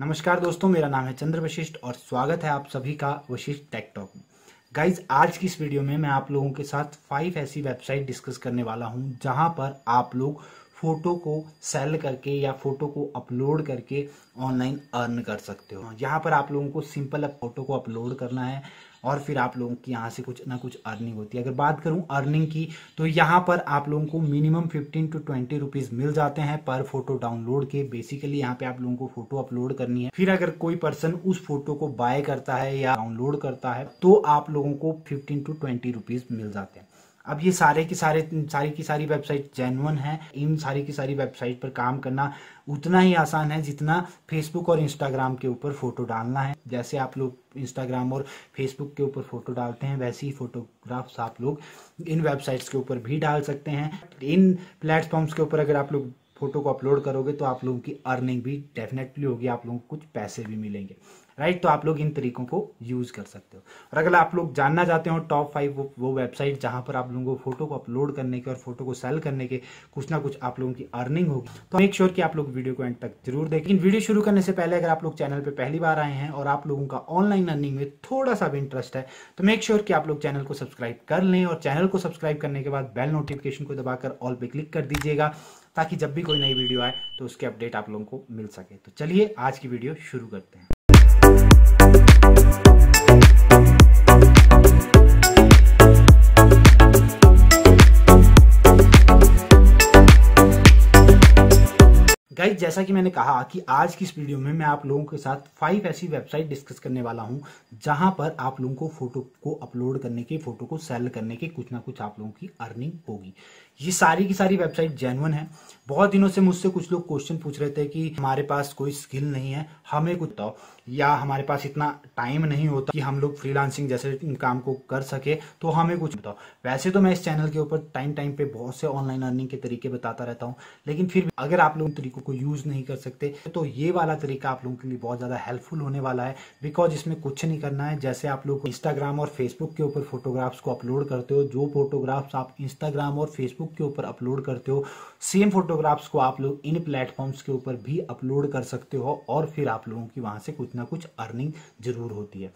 नमस्कार दोस्तों मेरा नाम है चंद्र वशिष्ठ और स्वागत है आप सभी का वशिष्ठ टेक टॉक में गाइज आज की इस वीडियो में मैं आप लोगों के साथ फाइव ऐसी वेबसाइट डिस्कस करने वाला हूं जहां पर आप लोग फोटो को सेल करके या फोटो को अपलोड करके ऑनलाइन अर्न कर सकते हो यहाँ पर आप लोगों को सिंपल फोटो को अपलोड करना है और फिर आप लोगों की यहाँ से कुछ ना कुछ अर्निंग होती है अगर बात करूँ अर्निंग की तो यहाँ पर आप लोगों को minimum fifteen to twenty rupees मिल जाते हैं पर फोटो डाउनलोड के बेसिकली यहाँ पे आप लोगों को फोटो अपलोड करनी है फिर अगर कोई पर्सन उस फोटो को बाय करता है या डाउनलोड करता है तो आप लोगों को फिफ्टीन टू ट्वेंटी रुपीज़ मिल जाते हैं अब ये सारे की सारे सारी की सारी वेबसाइट जेनुअन है इन सारी की सारी वेबसाइट पर काम करना उतना ही आसान है जितना फेसबुक और इंस्टाग्राम के ऊपर फोटो डालना है जैसे आप लोग इंस्टाग्राम और फेसबुक के ऊपर फोटो डालते हैं वैसे ही फोटोग्राफ्स आप लोग इन वेबसाइट्स के ऊपर भी डाल सकते हैं इन प्लेटफॉर्म्स के ऊपर अगर आप लोग फोटो को अपलोड करोगे तो आप लोगों की अर्निंग भी डेफिनेटली होगी आप लोगों को कुछ पैसे भी मिलेंगे राइट तो आप लोग इन तरीकों को यूज कर सकते हो और अगर आप लोग जानना चाहते हो टॉप फाइव वो वो वेबसाइट जहां पर आप लोगों को फोटो को अपलोड करने के और फोटो को सेल करने के कुछ ना कुछ आप लोगों की अर्निंग होगी तो मेक श्योर कि आप लोग वीडियो को एंड तक जरूर देखें लेकिन वीडियो शुरू करने से पहले अगर आप लोग चैनल पर पहली बार आए हैं और आप लोगों का ऑनलाइन अर्निंग में थोड़ा सा भी इंटरेस्ट है तो मेक श्योर कि आप लोग चैनल को सब्सक्राइब कर लें और चैनल को सब्सक्राइब करने के बाद बेल नोटिफिकेशन को दबाकर ऑल पे क्लिक कर दीजिएगा ताकि जब भी कोई नई वीडियो आए तो उसके अपडेट आप लोगों को मिल सके तो चलिए आज की वीडियो शुरू करते हैं जैसा कि मैंने कहा कि आज की इस वीडियो में मैं आप लोगों के साथ फाइव ऐसी वेबसाइट डिस्कस करने वाला हूं जहां पर आप लोगों को फोटो को अपलोड करने के फोटो को सेल करने के कुछ ना कुछ आप लोगों की अर्निंग होगी ये सारी की सारी वेबसाइट जेनुअन है बहुत दिनों से मुझसे कुछ लोग क्वेश्चन पूछ रहे थे कि हमारे पास कोई स्किल नहीं है हमें कुछ बताओ या हमारे पास इतना टाइम नहीं होता कि हम लोग फ्रीलांसिंग जैसे काम को कर सके तो हमें कुछ बताओ वैसे तो मैं इस चैनल के ऊपर टाइम टाइम पे बहुत से ऑनलाइन अर्निंग के तरीके बताता रहता हूँ लेकिन फिर अगर आप लोग तरीकों को यूज यूज़ नहीं कर सकते तो ये वाला तरीका आप लोगों के लिए बहुत ज़्यादा हेल्पफुल होने वाला है बिकॉज इसमें कुछ नहीं करना है जैसे आप लोग इंस्टाग्राम और फेसबुक के ऊपर फोटोग्राफ्स को अपलोड करते हो जो फोटोग्राफ्स आप इंस्टाग्राम और फेसबुक के ऊपर अपलोड करते हो सेम फोटोग्राफ्स को आप लोग इन प्लेटफॉर्म्स के ऊपर भी अपलोड कर सकते हो और फिर आप लोगों की वहां से कुछ ना कुछ अर्निंग जरूर होती है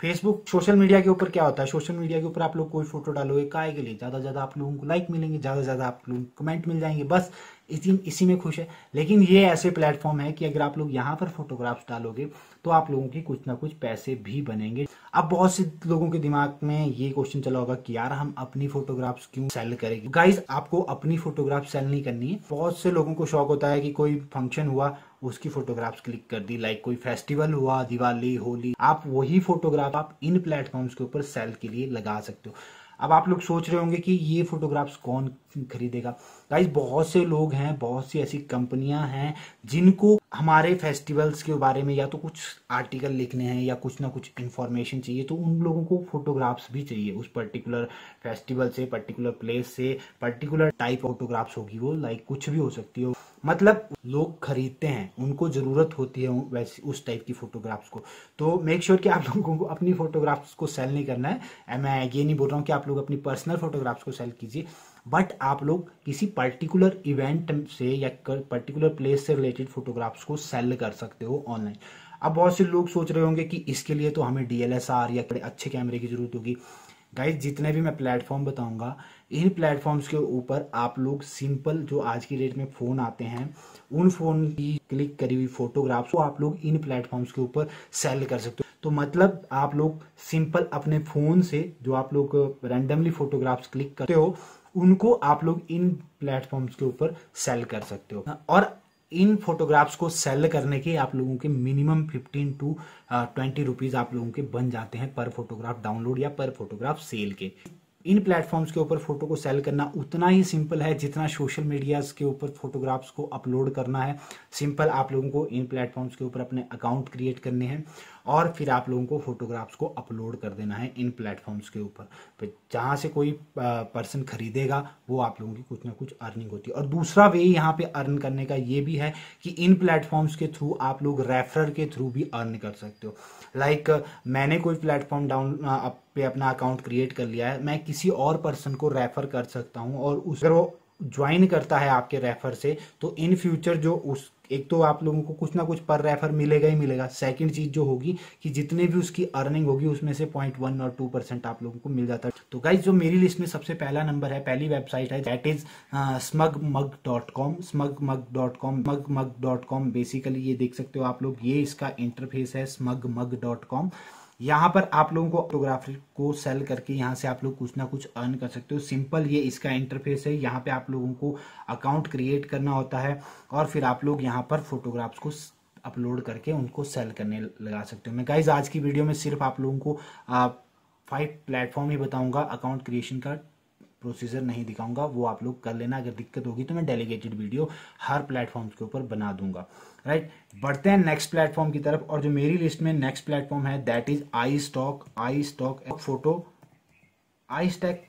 फेसबुक सोशल मीडिया के ऊपर क्या होता है सोशल मीडिया के ऊपर आप लोग कोई फोटो डालोगे काय के लिए ज़्यादा ज़्यादा आप लोगों को लाइक मिलेंगे ज़्यादा ज़्यादा आप लोगों को कमेंट मिल जाएंगे बस इसी इसी में खुश है लेकिन ये ऐसे प्लेटफॉर्म है कि अगर आप लोग यहाँ पर फोटोग्राफ्स डालोगे तो आप लोगों के कुछ ना कुछ पैसे भी बनेंगे अब बहुत से लोगों के दिमाग में ये क्वेश्चन चला होगा कि यार हम अपनी फोटोग्राफ्स क्यों सेल करेंगे गाइज आपको अपनी फोटोग्राफ सेल नहीं करनी है बहुत से लोगों को शौक होता है कि कोई फंक्शन हुआ उसकी फोटोग्राफ्स क्लिक कर दी लाइक कोई फेस्टिवल हुआ दिवाली होली आप वही फोटोग्राफ आप इन प्लेटफॉर्म्स के ऊपर सेल के लिए लगा सकते हो अब आप लोग सोच रहे होंगे कि ये फोटोग्राफ्स कौन खरीदेगा गाइज बहुत से लोग हैं बहुत सी ऐसी कंपनियां हैं जिनको हमारे फेस्टिवल्स के बारे में या तो कुछ आर्टिकल लिखने हैं या कुछ ना कुछ इन्फॉर्मेशन चाहिए तो उन लोगों को फोटोग्राफ्स भी चाहिए उस पर्टिकुलर फेस्टिवल से पर्टिकुलर प्लेस से पर्टिकुलर टाइप फोटोग्राफ्स होगी वो लाइक कुछ भी हो सकती हो मतलब लोग खरीदते हैं उनको ज़रूरत होती है वैसे उस टाइप की फ़ोटोग्राफ्स को तो मेक श्योर sure कि आप लोगों को अपनी फ़ोटोग्राफ्स को सेल नहीं करना है मैं ये नहीं बोल रहा हूँ कि आप लोग अपनी पर्सनल फ़ोटोग्राफ्स को सेल कीजिए बट आप लोग किसी पर्टिकुलर इवेंट से या पर्टिकुलर प्लेस से रिलेटेड फोटोग्राफ्स को सेल कर सकते हो ऑनलाइन अब बहुत से लोग सोच रहे होंगे कि इसके लिए तो हमें डीएलएसआर या अच्छे कैमरे की ज़रूरत होगी गाइज जितने भी मैं प्लेटफॉर्म बताऊंगा इन प्लेटफॉर्म्स के ऊपर आप लोग सिंपल जो आज की डेट में फ़ोन आते हैं उन फ़ोन की क्लिक करी हुई फोटोग्राफ्स को आप लोग इन प्लेटफॉर्म्स के ऊपर सेल कर सकते हो तो मतलब आप लोग सिंपल अपने फ़ोन से जो आप लोग रैंडमली फोटोग्राफ्स क्लिक करते हो उनको आप लोग इन प्लेटफॉर्म्स के ऊपर सेल कर सकते हो और इन फोटोग्राफ्स को सेल करने के आप लोगों के minimum fifteen to twenty rupees आप लोगों के बन जाते हैं पर फोटोग्राफ डाउनलोड या पर फोटोग्राफ सेल के इन प्लेटफॉर्म्स के ऊपर फोटो को सेल करना उतना ही सिंपल है जितना सोशल मीडिया के ऊपर फोटोग्राफ्स को अपलोड करना है सिंपल आप लोगों को इन प्लेटफॉर्म्स के ऊपर अपने अकाउंट क्रिएट करने हैं और फिर आप लोगों को फोटोग्राफ्स को अपलोड कर देना है इन प्लेटफॉर्म्स के ऊपर जहाँ से कोई पर्सन खरीदेगा वो आप लोगों की कुछ ना कुछ अर्निंग होती है और दूसरा वे यहाँ पे अर्न करने का ये भी है कि इन प्लेटफॉर्म्स के थ्रू आप लोग रेफरर के थ्रू भी अर्न कर सकते हो लाइक like, मैंने कोई प्लेटफॉर्म डाउन पे अपना अकाउंट क्रिएट कर लिया है मैं किसी और पर्सन को रेफर कर सकता हूँ और उस अगर वो ज्वाइन करता है आपके रेफर से तो इन फ्यूचर जो उस एक तो आप लोगों को कुछ ना कुछ पर रेफर मिलेगा ही मिलेगा सेकंड चीज जो होगी कि जितने भी उसकी अर्निंग होगी उसमें से पॉइंट वन और टू परसेंट आप लोगों को मिल जाता है तो गाइज जो मेरी लिस्ट में सबसे पहला नंबर है पहली वेबसाइट है that is SmugMug dot com SmugMug dot com mug mug dot com basically ये देख सकते हो आप लोग ये इसका इंटरफेस है स्मग मग डॉट कॉम यहाँ पर आप लोगों को ऑटोग्राफी को सेल करके यहाँ से आप लोग कुछ ना कुछ अर्न कर सकते हो सिंपल ये इसका इंटरफेस है यहाँ पे आप लोगों को अकाउंट क्रिएट करना होता है और फिर आप लोग यहाँ पर फोटोग्राफ्स को अपलोड करके उनको सेल करने लगा सकते हो मैं गाइज आज की वीडियो में सिर्फ आप लोगों को फाइव प्लेटफॉर्म ही बताऊंगा अकाउंट क्रिएशन का प्रोसीजर नहीं दिखाऊंगा वो आप लोग कर लेना अगर दिक्कत होगी तो मैं डेलीगेटेड वीडियो हर प्लेटफॉर्म के ऊपर बना दूंगा राइट बढ़ते हैं नेक्स्ट प्लेटफॉर्म की तरफ और जो मेरी लिस्ट में नेक्स्ट प्लेटफॉर्म है that is iStock iStock photo iStock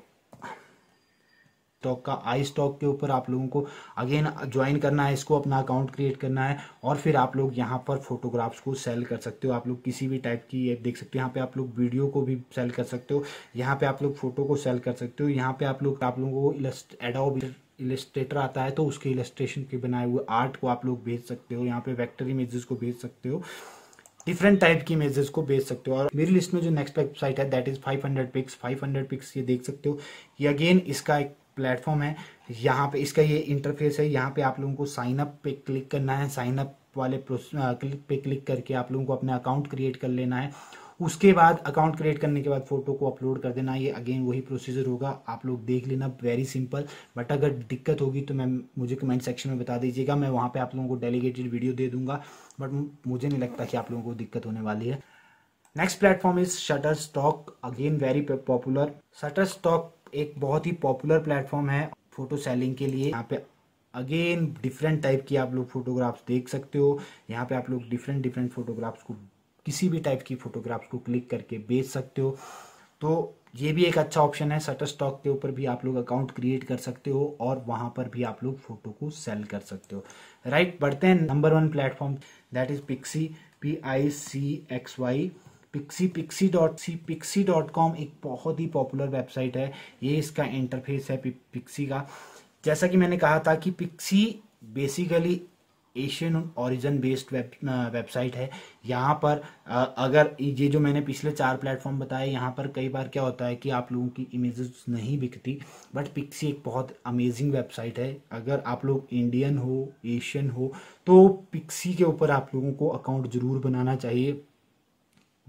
stock का आई स्टॉक के ऊपर आप लोगों को अगेन ज्वाइन करना है इसको अपना अकाउंट क्रिएट करना है और फिर आप लोग यहाँ पर फोटोग्राफ्स को सेल कर सकते हो आप लोग किसी भी टाइप की ऐप देख सकते हो यहाँ पे आप लोग वीडियो को भी सेल कर सकते हो यहाँ पे आप लोग फोटो को सेल कर सकते हो यहाँ पे आप लोग आप लोगों को एडोब इलस्ट्रेटर आता है तो उसके इलस्ट्रेशन के बनाए हुए आर्ट को आप लोग भेज सकते हो यहाँ पे वेक्टर इमेजेस को भेज सकते हो डिफरेंट टाइप की इमेजेस को भेज सकते हो और मेरी लिस्ट में जो नेक्स्ट वेबसाइट है दैट इज 500 पिक्स 500 पिक्स ये देख सकते हो ये अगेन इसका एक प्लेटफॉर्म है यहाँ पे इसका ये इंटरफेस है यहाँ पे आप लोगों को साइन अप पे क्लिक करना है साइन अप वाले क्लिक पे क्लिक करके आप लोगों को अपना अकाउंट क्रिएट कर लेना है उसके बाद अकाउंट क्रिएट करने के बाद फोटो को अपलोड कर देना ये अगेन वही प्रोसीजर होगा आप लोग देख लेना वेरी सिंपल बट अगर दिक्कत होगी तो मैं मुझे कमेंट सेक्शन में बता दीजिएगा मैं वहाँ पे आप लोगों को डेलीगेटेड वीडियो दे दूंगा बट मुझे नहीं लगता कि आप लोगों को दिक्कत होने वाली है next platform is Shutterstock again very popular Shutterstock एक बहुत ही पॉपुलर प्लेटफॉर्म है फ़ोटो सेलिंग के लिए यहाँ पे अगेन डिफरेंट टाइप की आप लोग फोटोग्राफ्स देख सकते हो यहाँ पे आप लोग डिफरेंट डिफरेंट फोटोग्राफ्स को किसी भी टाइप की फोटोग्राफ्स को क्लिक करके बेच सकते हो तो ये भी एक अच्छा ऑप्शन है सटर स्टॉक के ऊपर भी आप लोग अकाउंट क्रिएट कर सकते हो और वहां पर भी आप लोग फोटो को सेल कर सकते हो राइट right, बढ़ते हैं number one platform that is Picxy P I C X Y Picxy Picxy dot C Picxy dot com एक बहुत ही पॉपुलर वेबसाइट है ये इसका इंटरफेस है पिक्सी का जैसा कि मैंने कहा था कि Picxy basically Asian origin based web website है यहाँ पर अगर ये जो मैंने पिछले चार प्लेटफॉर्म बताए यहाँ पर कई बार क्या होता है कि आप लोगों की इमेजेस नहीं बिकती बट पिक्सी एक बहुत अमेजिंग वेबसाइट है अगर आप लोग इंडियन हो एशियन हो तो पिक्सी के ऊपर आप लोगों को अकाउंट ज़रूर बनाना चाहिए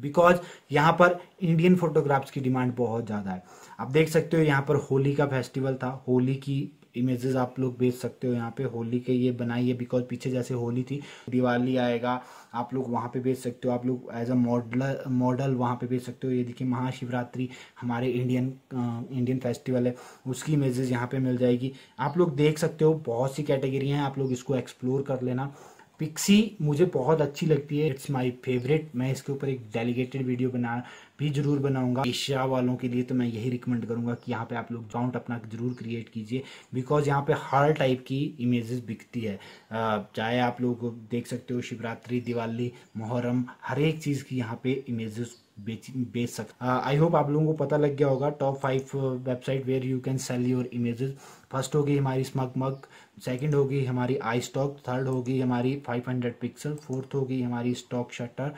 बिकॉज यहाँ पर इंडियन फोटोग्राफ्स की डिमांड बहुत ज़्यादा है आप देख सकते हो यहाँ पर होली का फेस्टिवल था होली की इमेजेस आप लोग भेज सकते हो यहाँ पे होली के ये बनाई है बिकॉज पीछे जैसे होली थी दिवाली आएगा आप लोग वहाँ पे भेज सकते हो आप लोग एज अ मॉडल मॉडल वहाँ पे भेज सकते हो ये देखिए महाशिवरात्रि हमारे इंडियन इंडियन फेस्टिवल है उसकी इमेजेस यहाँ पे मिल जाएगी आप लोग देख सकते हो बहुत सी कैटेगरी हैं आप लोग इसको एक्सप्लोर कर लेना पिक्सी मुझे बहुत अच्छी लगती है इट्स माय फेवरेट मैं इसके ऊपर एक डेलीगेटेड वीडियो बना भी जरूर बनाऊंगा एशिया वालों के लिए तो मैं यही रिकमेंड करूंगा कि यहाँ पे आप लोग जाउंट अपना जरूर क्रिएट कीजिए बिकॉज यहाँ पे हर टाइप की इमेजेस बिकती है चाहे आप लोग देख सकते हो शिवरात्रि दिवाली मुहर्रम हर एक चीज़ की यहाँ पे इमेजेस बेच बेच सकते आई होप आप लोगों को पता लग गया होगा top five website where you can sell your images first होगी हमारी स्मग मग सेकेंड होगी हमारी आई स्टॉक थर्ड होगी हमारी 500 पिक्सल फोर्थ होगी हमारी stock shutter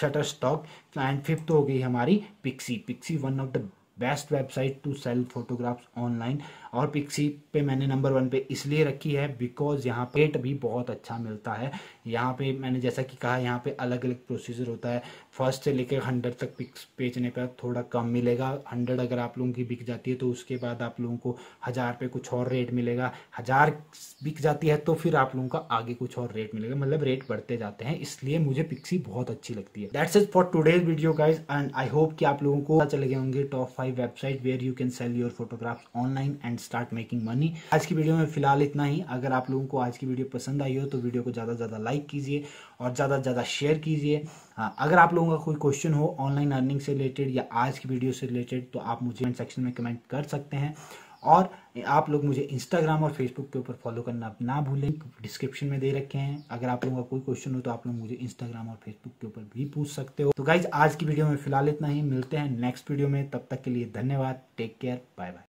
Shutterstock and fifth हो गई हमारी Picxy Picxy one of the best website to sell photographs online और पिक्सी पे मैंने नंबर वन पे इसलिए रखी है बिकॉज यहाँ पे रेट भी बहुत अच्छा मिलता है यहाँ पे मैंने जैसा कि कहा यहाँ पे अलग अलग प्रोसीजर होता है फर्स्ट से लेकर हंड्रेड तक पिक्स बेचने पर थोड़ा कम मिलेगा हंड्रेड अगर आप लोगों की बिक जाती है तो उसके बाद आप लोगों को हज़ार पे कुछ और रेट मिलेगा हज़ार बिक जाती है तो फिर आप लोगों का आगे कुछ और रेट मिलेगा मतलब रेट बढ़ते जाते हैं इसलिए मुझे पिक्सी बहुत अच्छी लगती है that's is for today's video guys and I hope कि आप लोगों को चले गए होंगे top five website where you can sell your photographs online and start making money आज की वीडियो में फिलहाल इतना ही अगर आप लोगों को आज की वीडियो पसंद आई हो तो वीडियो को ज़्यादा से ज़्यादा लाइक कीजिए और ज़्यादा से ज़्यादा शेयर कीजिए हाँ अगर आप लोगों का कोई क्वेश्चन हो ऑनलाइन अर्निंग से रिलेटेड या आज की वीडियो से रिलेटेड तो आप मुझे सेक्शन में कमेंट कर सकते हैं और आप लोग मुझे इंस्टाग्राम और फेसबुक के ऊपर फॉलो करना ना भूलें डिस्क्रिप्शन में दे रखे हैं अगर आप लोगों का कोई क्वेश्चन हो तो आप लोग मुझे इंस्टाग्राम और फेसबुक के ऊपर भी पूछ सकते हो तो गाइज आज की वीडियो में फिलहाल इतना ही मिलते हैं नेक्स्ट वीडियो में तब तक के लिए धन्यवाद टेक केयर बाय बाय